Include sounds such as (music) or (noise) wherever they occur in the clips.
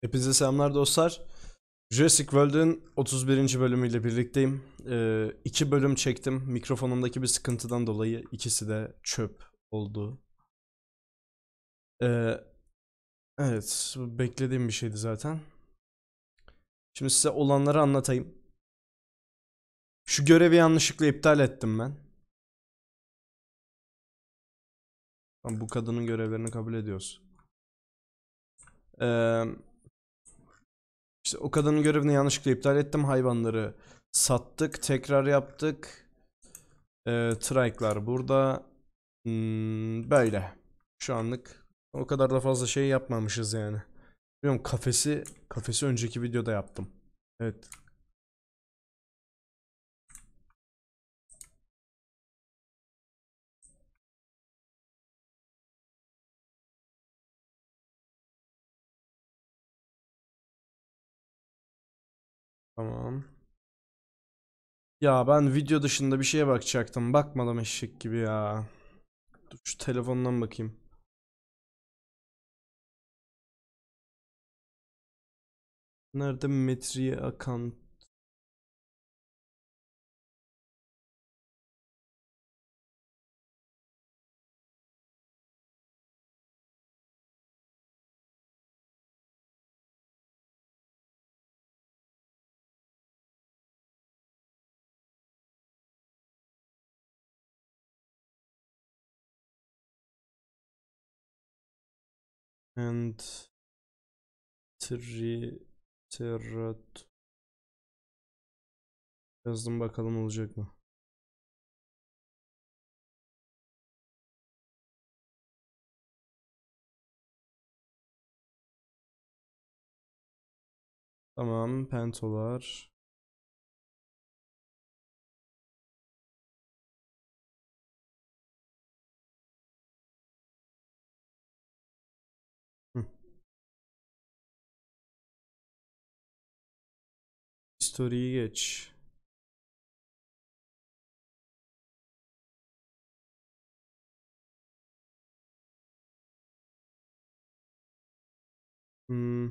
Hepinize selamlar dostlar. Jurassic World'ün 31. bölümüyle birlikteyim. Ee, iki bölüm çektim. Mikrofonumdaki bir sıkıntıdan dolayı ikisi de çöp oldu. Ee, evet, beklediğim bir şeydi zaten. Şimdi size olanları anlatayım. Şu görevi yanlışlıkla iptal ettim ben. Bu kadının görevlerini kabul ediyoruz. Eee... İşte o kadının görevini yanlışlıkla iptal ettim. Hayvanları sattık. Tekrar yaptık. Ee, trike'lar burada. Hmm, böyle. Şu anlık o kadar da fazla şey yapmamışız yani. Biliyorum kafesi kafesi önceki videoda yaptım. Evet Tamam. Ya ben video dışında bir şeye bakacaktım. Bakmadım eşek gibi ya. Dur şu telefondan bakayım. Nerede metriye akan and Triterat yazdım bakalım olacak mı? Tamam, pento var. Story'yi geç. Hmm.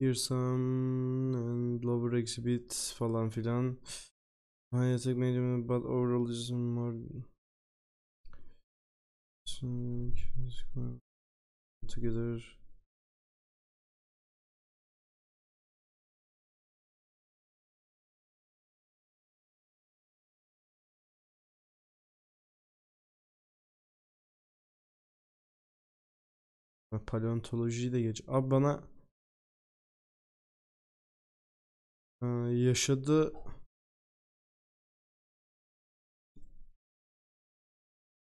Fearsome and Lover Exhibit falan filan. I attack medium but overall is more together Paleontolojiyi de geç. Abi bana e, yaşadı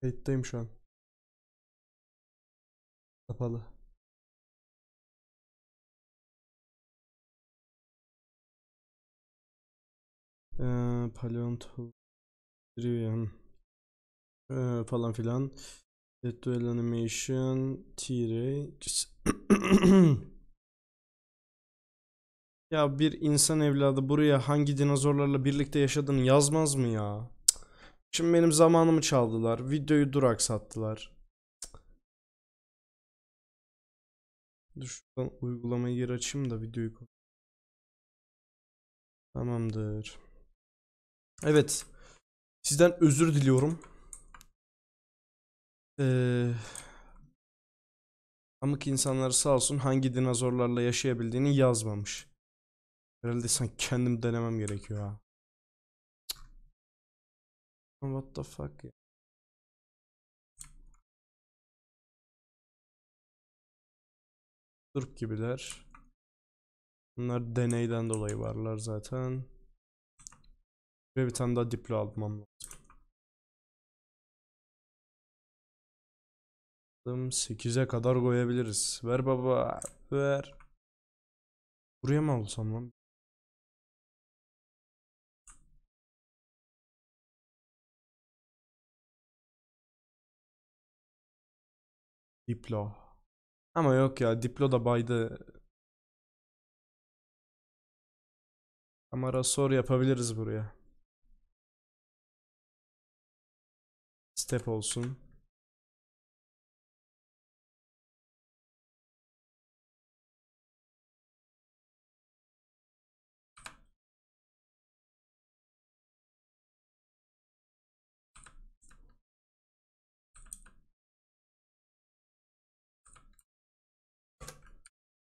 Kayıttayım şu an. Kapalı. Ee, paleontoloji e, falan filan. Dead Duel Animation T-Rex (coughs) Ya bir insan evladı buraya hangi dinozorlarla birlikte yaşadığını yazmaz mı ya? Şimdi benim zamanımı çaldılar. Videoyu duraksattılar. Dur şuradan uygulamayı geri açayım da videoyu koy. Tamamdır. Evet. Sizden özür diliyorum. Ee, Pamuk insanları sağ olsun hangi dinozorlarla yaşayabildiğini yazmamış. Herhalde sen kendim denemem gerekiyor ha. What the fuck ya. Turp gibiler. Bunlar deneyden dolayı varlar zaten. Ve bir tane daha diplo almam lazım. Attım 8'e kadar koyabiliriz. Ver baba ver. Buraya mı alsam lan? Diplo. Ama yok ya Diplo da baydı. Kamera sor yapabiliriz buraya. Step olsun.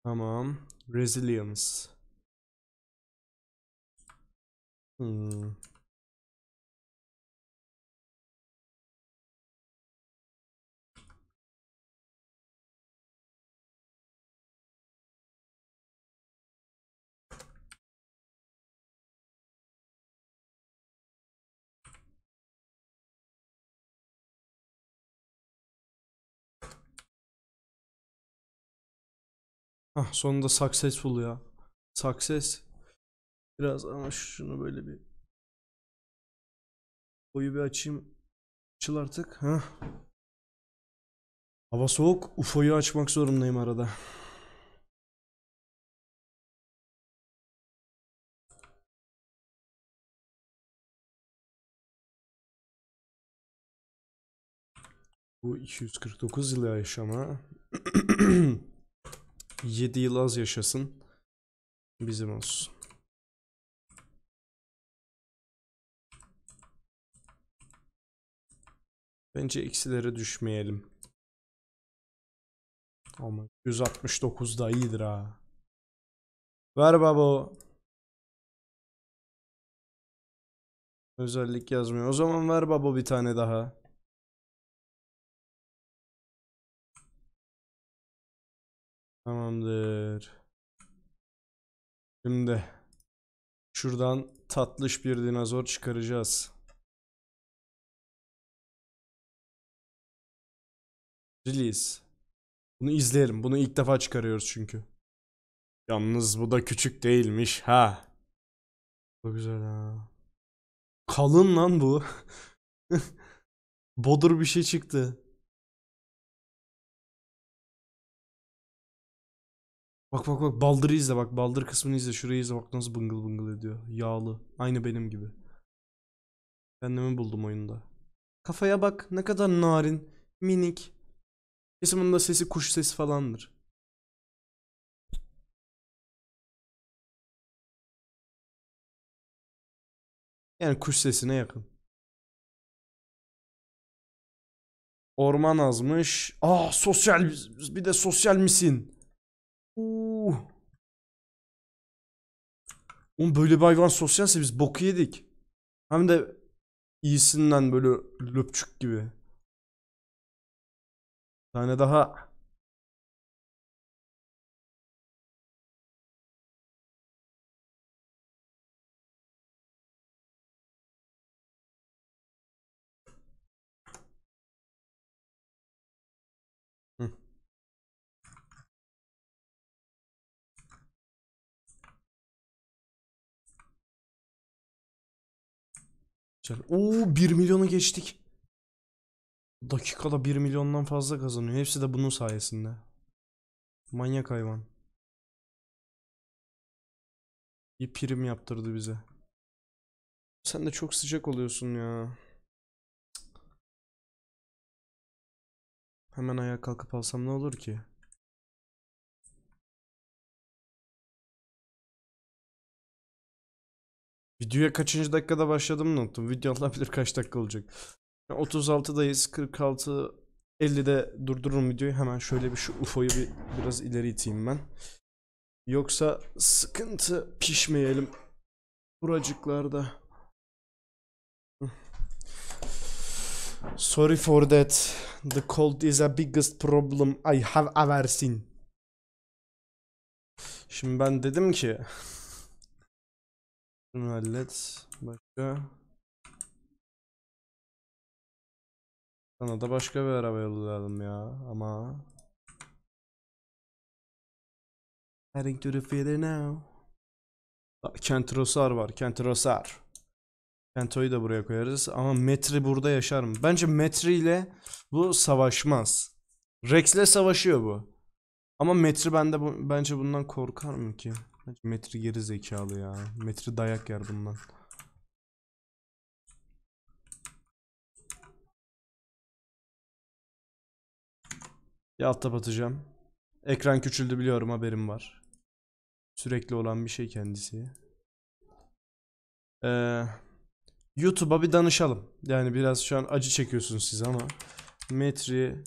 Tamam. Resilience. Hmm. Ah sonunda successful ya. Success. Biraz ama şunu böyle bir boyu bir açayım. Açıl artık. ha Hava soğuk. UFO'yu açmak zorundayım arada. Bu 249 yıl yaşama. (clears throat) 7 yıl az yaşasın. Bizim olsun. Bence eksilere düşmeyelim. Ama 169 da iyidir ha. Ver baba. Özellik yazmıyor. O zaman ver baba bir tane daha. Tamamdır. Şimdi şuradan tatlış bir dinozor çıkaracağız. Release. Bunu izleyelim. Bunu ilk defa çıkarıyoruz çünkü. Yalnız bu da küçük değilmiş ha. Çok güzel ha. Kalın lan bu. (laughs) Bodur bir şey çıktı. Bak bak bak baldırı izle bak baldır kısmını izle şurayı izle bak nasıl bıngıl bıngıl ediyor. Yağlı. Aynı benim gibi. Kendimi buldum oyunda. Kafaya bak ne kadar narin, minik. Kesin bunun sesi kuş sesi falandır. Yani kuş sesine yakın. Orman azmış. ah sosyal bir de sosyal misin? Uh. Oğlum böyle bir hayvan sosyalse biz boku yedik. Hem de iyisinden böyle löpçük gibi. Bir tane daha Oo 1 milyonu geçtik. Dakikada 1 milyondan fazla kazanıyor. Hepsi de bunun sayesinde. Manyak hayvan. Bir prim yaptırdı bize. Sen de çok sıcak oluyorsun ya. Hemen ayağa kalkıp alsam ne olur ki? Videoya kaçıncı dakikada başladım unuttum. Video alabilir (laughs) kaç dakika olacak. 36'dayız. 46 50'de durdururum videoyu. Hemen şöyle bir şu UFO'yu bir biraz ileri iteyim ben. Yoksa sıkıntı pişmeyelim. Buracıklarda. (sighs) Sorry for that. The cold is a biggest problem I have ever seen. Şimdi ben dedim ki (laughs) Bunu hallet. Başka. Sana da başka bir araba yollayalım ya ama. Heading to the theater now. Kentrosar var. Kentrosar. Kento'yu da buraya koyarız ama Metri burada yaşar mı? Bence Metri ile bu savaşmaz. Rex'le savaşıyor bu. Ama Metri bende bu, bence bundan korkar mı ki? Metri geri zekalı ya. Metri dayak yer bundan. Ya alt tab atacağım. Ekran küçüldü biliyorum haberim var. Sürekli olan bir şey kendisi. Ee, YouTube'a bir danışalım. Yani biraz şu an acı çekiyorsunuz siz ama. Metri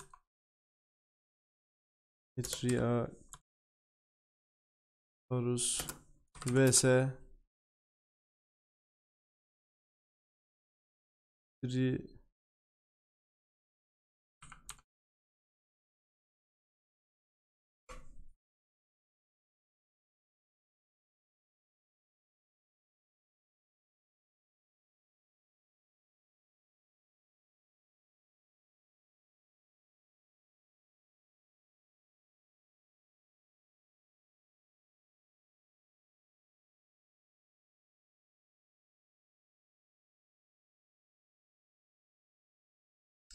Metria Horus vs Tri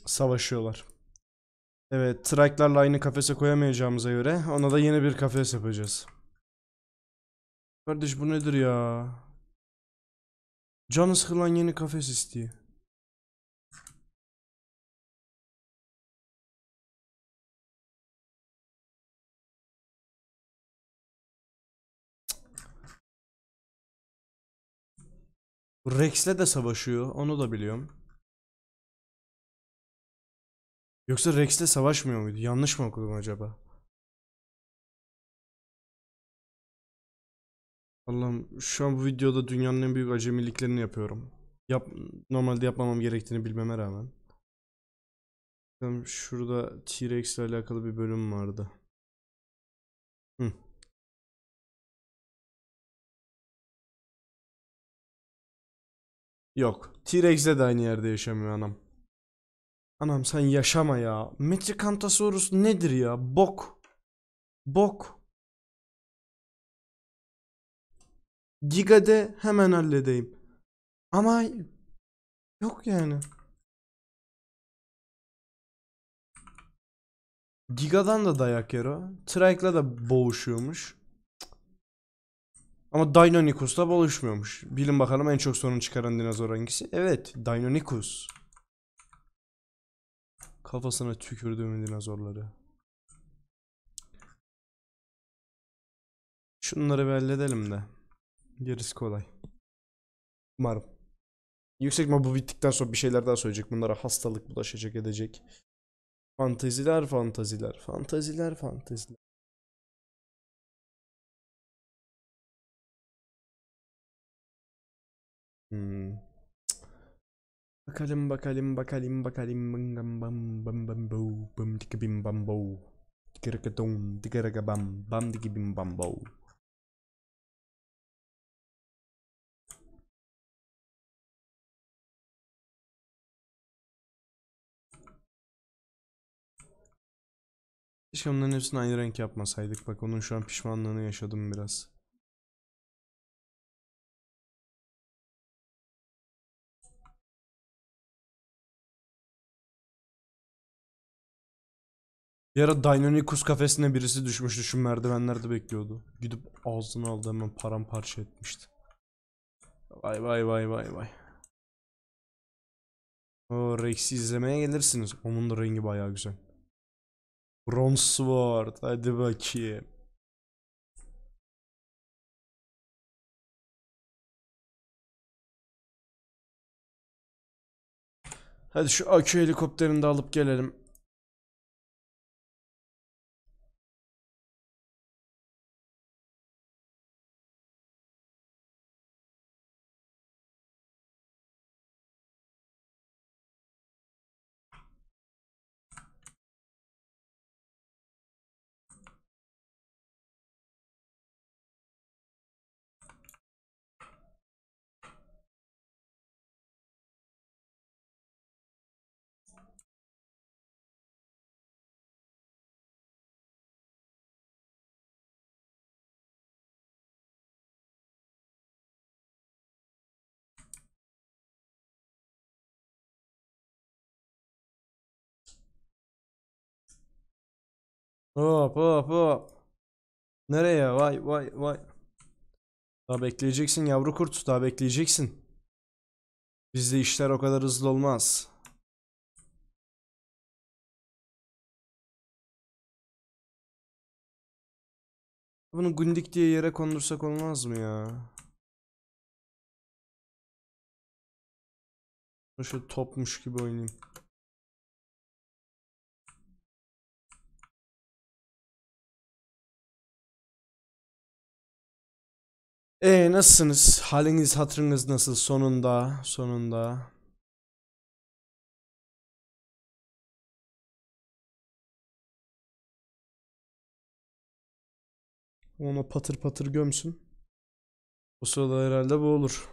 savaşıyorlar. Evet, Trike'larla aynı kafese koyamayacağımıza göre ona da yeni bir kafes yapacağız. Kardeş bu nedir ya? Canı sıkılan yeni kafes istiyor. Rex'le de savaşıyor. Onu da biliyorum. Yoksa Rex'le savaşmıyor muydu? Yanlış mı okudum acaba? Allah'ım şu an bu videoda dünyanın en büyük acemiliklerini yapıyorum. Yap, normalde yapmamam gerektiğini bilmeme rağmen. Tam şurada T-Rex ile alakalı bir bölüm vardı. Hı. Yok. t Rex de aynı yerde yaşamıyor anam. Anam sen yaşama ya. Metrikantasaurus nedir ya? Bok. Bok. Giga'de hemen halledeyim. Ama yok yani. Giga'dan da dayak yer o. Trike'la da boğuşuyormuş. Ama Deinonychus'la boğuşmuyormuş. Bilin bakalım en çok sorun çıkaran dinozor hangisi? Evet, Deinonychus. Kafasına tükürdüğüm dinozorları. Şunları bir halledelim de. Gerisi kolay. Umarım. Yüksek ihtimal bu bittikten sonra bir şeyler daha söyleyecek. Bunlara hastalık bulaşacak edecek. Fantaziler, fantaziler, fantaziler, fantaziler. Hmm. Bakalım bakalım bakalım bakalım bam bam bam bam bo bam dik bim bam bo dik don bam bam bim bam bo Keşke onların hepsini aynı renk yapmasaydık. Bak onun şu an pişmanlığını yaşadım biraz. Bir ara Deinonychus kafesine birisi düşmüştü şu merdivenlerde bekliyordu. Gidip ağzını aldı hemen paramparça etmişti. Vay vay vay vay vay. O Rex'i izlemeye gelirsiniz. Onun da rengi bayağı güzel. Bronze Sword. Hadi bakayım. Hadi şu akü helikopterini de alıp gelelim. Hop hop hop. Nereye? Vay vay vay. Daha bekleyeceksin yavru kurt. Daha bekleyeceksin. Bizde işler o kadar hızlı olmaz. Bunu gundik diye yere kondursak olmaz mı ya? Şöyle topmuş gibi oynayayım. Ee nasılsınız? Haliniz, hatırınız nasıl? Sonunda, sonunda. Ona patır patır gömsün. Bu sırada herhalde bu olur.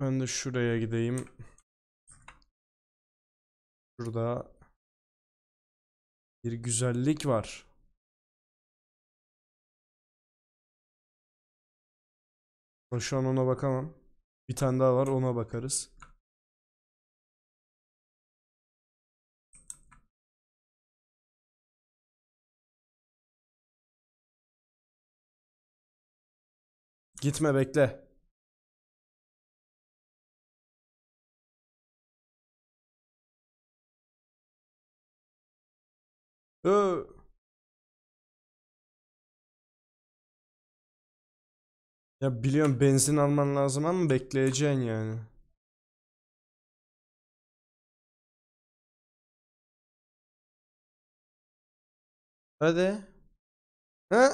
Ben de şuraya gideyim. Şurada bir güzellik var. şu an ona bakamam. Bir tane daha var ona bakarız. Gitme bekle. Ö Ya biliyorum benzin alman lazım ama bekleyeceğin yani. Hadi. Ha?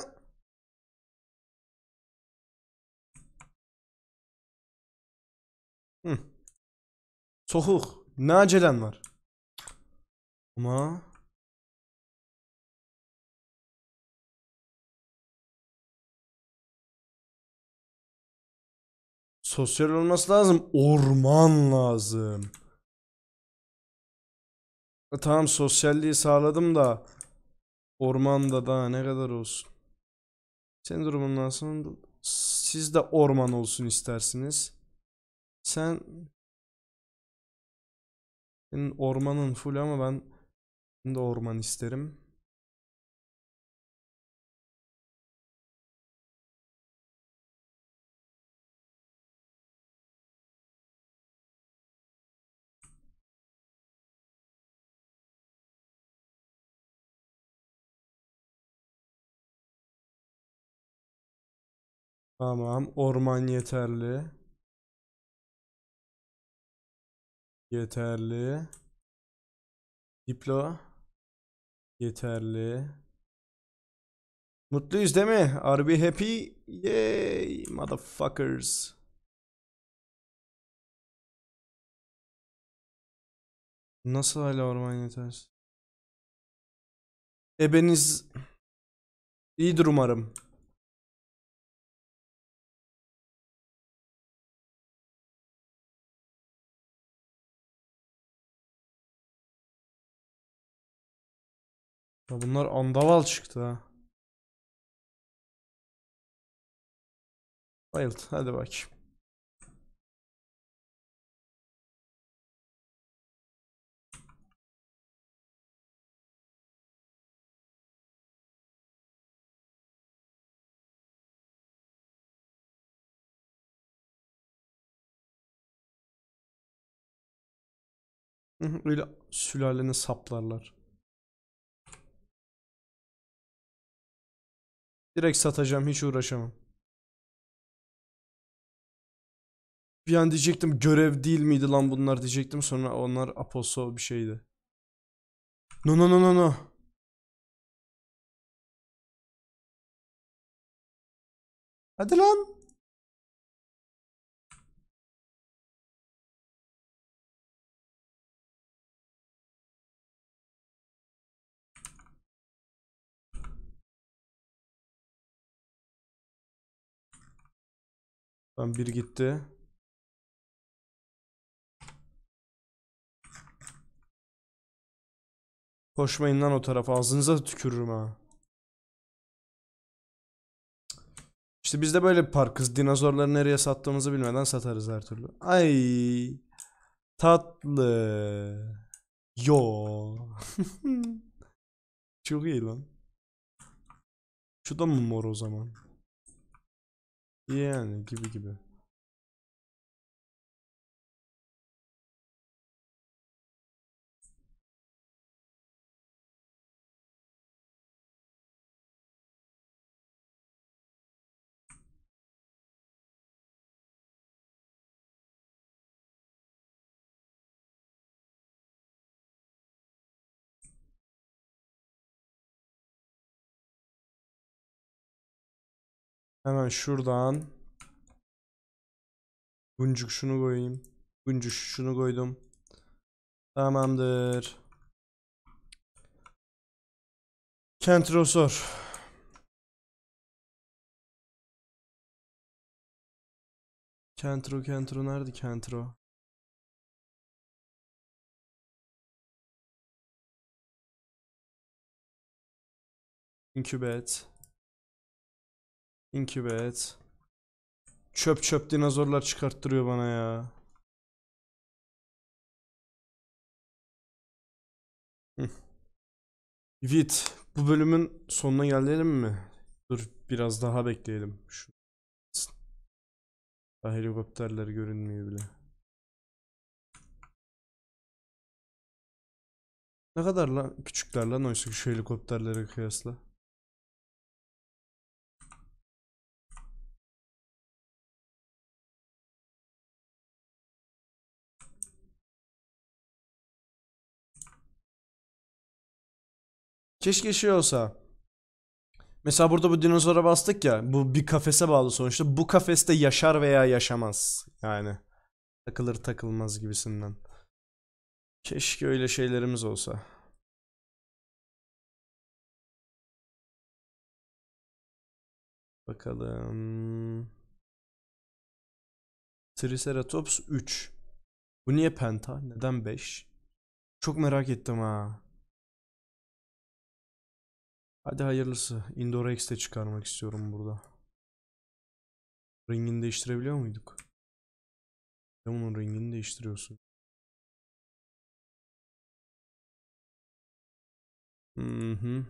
Hı. Soğuk. Ne acelen var? Ama... Sosyal olması lazım. Orman lazım. E, tamam sosyalliği sağladım da ormanda daha ne kadar olsun. Senin durumun nasıl? siz de orman olsun istersiniz. Sen senin ormanın full ama ben de orman isterim. Tamam. Orman yeterli. Yeterli. Diplo. Yeterli. Mutluyuz değil mi? Are we happy? Yay motherfuckers. Nasıl hala orman yetersiz? Ebeniz iyidir umarım. Ya bunlar andaval çıktı ha. Bayıldı. Hadi bak. Öyle sülalene saplarlar. Direkt satacağım hiç uğraşamam. Bir an diyecektim görev değil miydi lan bunlar diyecektim sonra onlar aposto bir şeydi. No no no no no. Hadi lan. Tam bir gitti. Koşmayın lan o tarafa. Ağzınıza tükürürüm ha. İşte biz de böyle parkız. Dinozorları nereye sattığımızı bilmeden satarız her türlü. Ay tatlı. Yo. (laughs) Çok iyi lan. Şu da mı mor o zaman? Yani gibi gibi. Hemen şuradan. Buncuk şunu koyayım. Buncuk şunu koydum. Tamamdır. Kentrosor. Kentro Kentro nerede Kentro? Incubate. İnkübe Çöp çöp dinozorlar çıkarttırıyor bana ya. Vit, bu bölümün sonuna gelelim mi? Dur biraz daha bekleyelim. Şu... Daha helikopterler görünmüyor bile. Ne kadar lan küçükler lan oysa şu helikopterlere kıyasla. Keşke şey olsa. Mesela burada bu dinozora bastık ya. Bu bir kafese bağlı sonuçta. Bu kafeste yaşar veya yaşamaz. Yani takılır takılmaz gibisinden. Keşke öyle şeylerimiz olsa. Bakalım. Triceratops 3. Bu niye penta? Neden 5? Çok merak ettim ha. Hadi hayırlısı. Indoor X de çıkarmak istiyorum burada. Ringini değiştirebiliyor muyduk? Ya bunun ringini değiştiriyorsun. Hı hı.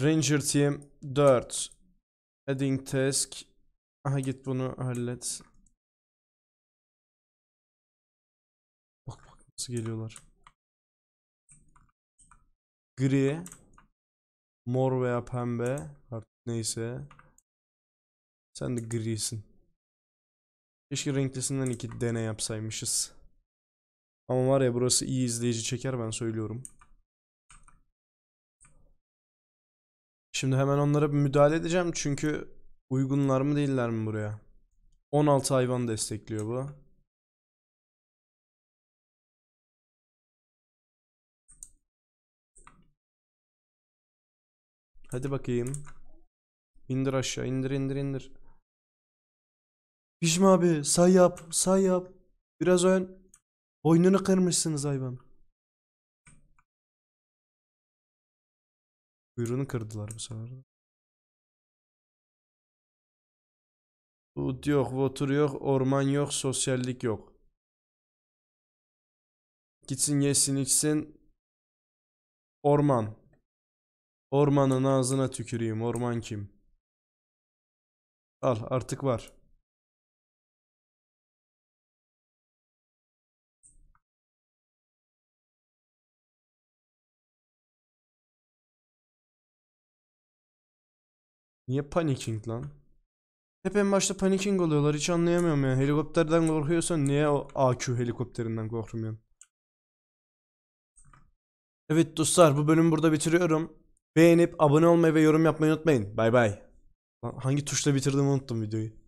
Ranger Team 4 Adding Task Aha git bunu hallet Bak bak nasıl geliyorlar Gri. Mor veya pembe. Artık neyse. Sen de grisin. Keşke renklisinden iki dene yapsaymışız. Ama var ya burası iyi izleyici çeker ben söylüyorum. Şimdi hemen onlara müdahale edeceğim çünkü uygunlar mı değiller mi buraya? 16 hayvan destekliyor bu. Hadi bakayım. İndir aşağı indir indir indir. Pişme abi say yap say yap. Biraz ön. Boynunu kırmışsınız hayvan. Kuyruğunu kırdılar bu sefer. Ut yok, votur yok, orman yok, sosyallik yok. Gitsin yesin içsin. Orman. Ormanın ağzına tüküreyim. Orman kim? Al artık var. Niye paniking lan? Hep en başta paniking oluyorlar hiç anlayamıyorum ya. Helikopterden korkuyorsan niye o AQ helikopterinden korkmuyorsun? Evet dostlar bu bölümü burada bitiriyorum. Beğenip abone olmayı ve yorum yapmayı unutmayın. Bay bay. Hangi tuşla bitirdim unuttum videoyu.